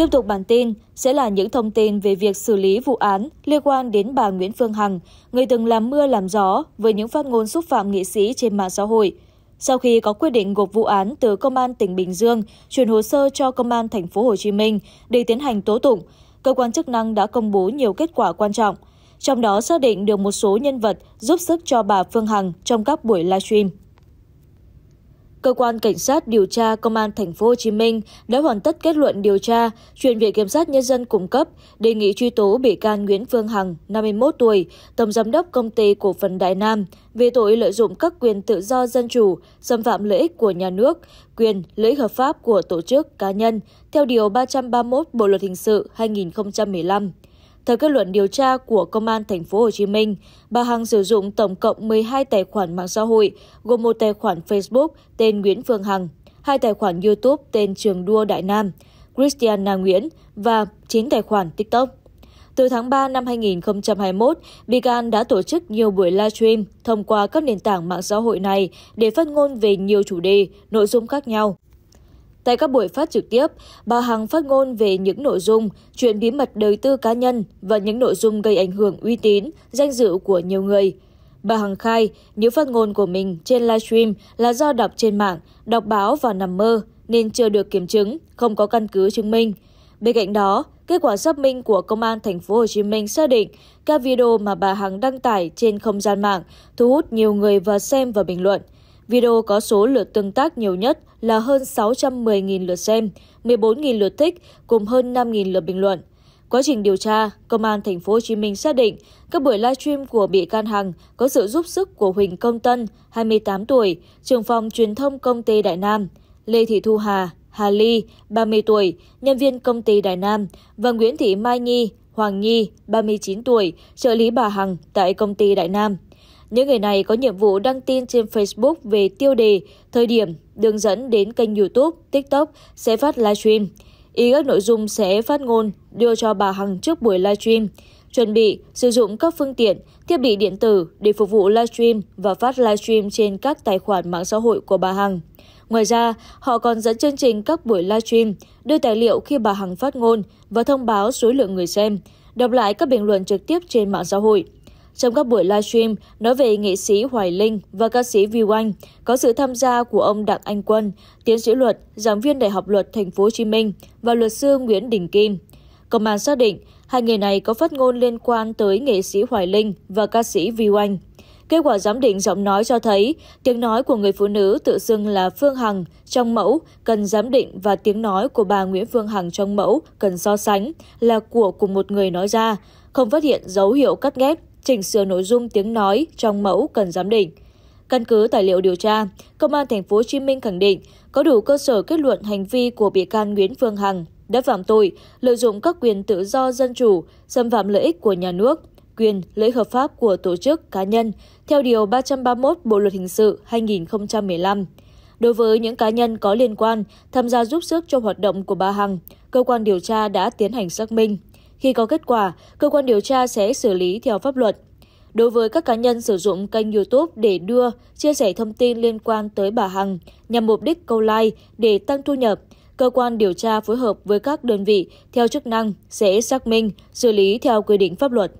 Tiếp tục bản tin sẽ là những thông tin về việc xử lý vụ án liên quan đến bà Nguyễn Phương Hằng, người từng làm mưa làm gió với những phát ngôn xúc phạm nghệ sĩ trên mạng xã hội. Sau khi có quyết định gộp vụ án từ Công an tỉnh Bình Dương chuyển hồ sơ cho Công an thành phố Hồ Chí Minh để tiến hành tố tụng, cơ quan chức năng đã công bố nhiều kết quả quan trọng, trong đó xác định được một số nhân vật giúp sức cho bà Phương Hằng trong các buổi livestream cơ quan cảnh sát điều tra công an tp hcm đã hoàn tất kết luận điều tra chuyển viện kiểm sát nhân dân cung cấp đề nghị truy tố bị can Nguyễn Phương Hằng, 51 tuổi, tổng giám đốc công ty cổ phần Đại Nam về tội lợi dụng các quyền tự do dân chủ, xâm phạm lợi ích của nhà nước, quyền lợi ích hợp pháp của tổ chức cá nhân theo điều 331 Bộ luật hình sự 2015. Theo kết luận điều tra của Công an Thành phố Hồ Chí Minh, bà Hằng sử dụng tổng cộng 12 tài khoản mạng xã hội, gồm một tài khoản Facebook tên Nguyễn Phương Hằng, hai tài khoản YouTube tên Trường Đua Đại Nam, Christiana Nguyễn và 9 tài khoản TikTok. Từ tháng 3 năm 2021, bị can đã tổ chức nhiều buổi livestream thông qua các nền tảng mạng xã hội này để phát ngôn về nhiều chủ đề, nội dung khác nhau. Tại các buổi phát trực tiếp, bà Hằng phát ngôn về những nội dung chuyện bí mật đời tư cá nhân và những nội dung gây ảnh hưởng uy tín, danh dự của nhiều người. Bà Hằng khai, những phát ngôn của mình trên livestream là do đọc trên mạng, đọc báo và nằm mơ nên chưa được kiểm chứng, không có căn cứ chứng minh. Bên cạnh đó, kết quả xác minh của Công an thành phố Hồ Chí Minh xác định các video mà bà Hằng đăng tải trên không gian mạng thu hút nhiều người vào xem và bình luận – Video có số lượt tương tác nhiều nhất là hơn 610.000 lượt xem, 14.000 lượt thích cùng hơn 5.000 lượt bình luận. Quá trình điều tra, Công an thành phố Hồ Chí Minh xác định các buổi livestream của bị can Hằng có sự giúp sức của Huỳnh Công Tân, 28 tuổi, trưởng phòng truyền thông công ty Đại Nam, Lê Thị Thu Hà, Hà Ly, 30 tuổi, nhân viên công ty Đại Nam và Nguyễn Thị Mai Nhi, Hoàng Nhi, 39 tuổi, trợ lý bà Hằng tại công ty Đại Nam. Những người này có nhiệm vụ đăng tin trên Facebook về tiêu đề, thời điểm, đường dẫn đến kênh YouTube, TikTok sẽ phát livestream. Ý các nội dung sẽ phát ngôn đưa cho bà Hằng trước buổi livestream, chuẩn bị sử dụng các phương tiện, thiết bị điện tử để phục vụ livestream và phát livestream trên các tài khoản mạng xã hội của bà Hằng. Ngoài ra, họ còn dẫn chương trình các buổi livestream, đưa tài liệu khi bà Hằng phát ngôn và thông báo số lượng người xem, đọc lại các bình luận trực tiếp trên mạng xã hội trong các buổi livestream nói về nghệ sĩ Hoài Linh và ca sĩ Vi Anh, có sự tham gia của ông Đặng Anh Quân, tiến sĩ luật, giảng viên Đại học Luật Thành phố Hồ Chí Minh và luật sư Nguyễn Đình Kim. Công an xác định hai người này có phát ngôn liên quan tới nghệ sĩ Hoài Linh và ca sĩ Vi Anh. Kết quả giám định giọng nói cho thấy tiếng nói của người phụ nữ tự xưng là Phương Hằng trong mẫu cần giám định và tiếng nói của bà Nguyễn Phương Hằng trong mẫu cần so sánh là của cùng một người nói ra, không phát hiện dấu hiệu cắt ghép chỉnh sửa nội dung tiếng nói trong mẫu cần giám định. Căn cứ tài liệu điều tra, Công an thành phố Hồ Chí Minh khẳng định có đủ cơ sở kết luận hành vi của bị can Nguyễn Phương Hằng đã phạm tội lợi dụng các quyền tự do dân chủ, xâm phạm lợi ích của nhà nước, quyền lợi ích hợp pháp của tổ chức cá nhân theo điều 331 Bộ luật hình sự 2015. Đối với những cá nhân có liên quan tham gia giúp sức cho hoạt động của bà Hằng, cơ quan điều tra đã tiến hành xác minh, khi có kết quả, cơ quan điều tra sẽ xử lý theo pháp luật. Đối với các cá nhân sử dụng kênh YouTube để đưa, chia sẻ thông tin liên quan tới bà Hằng nhằm mục đích câu like để tăng thu nhập, cơ quan điều tra phối hợp với các đơn vị theo chức năng sẽ xác minh, xử lý theo quy định pháp luật.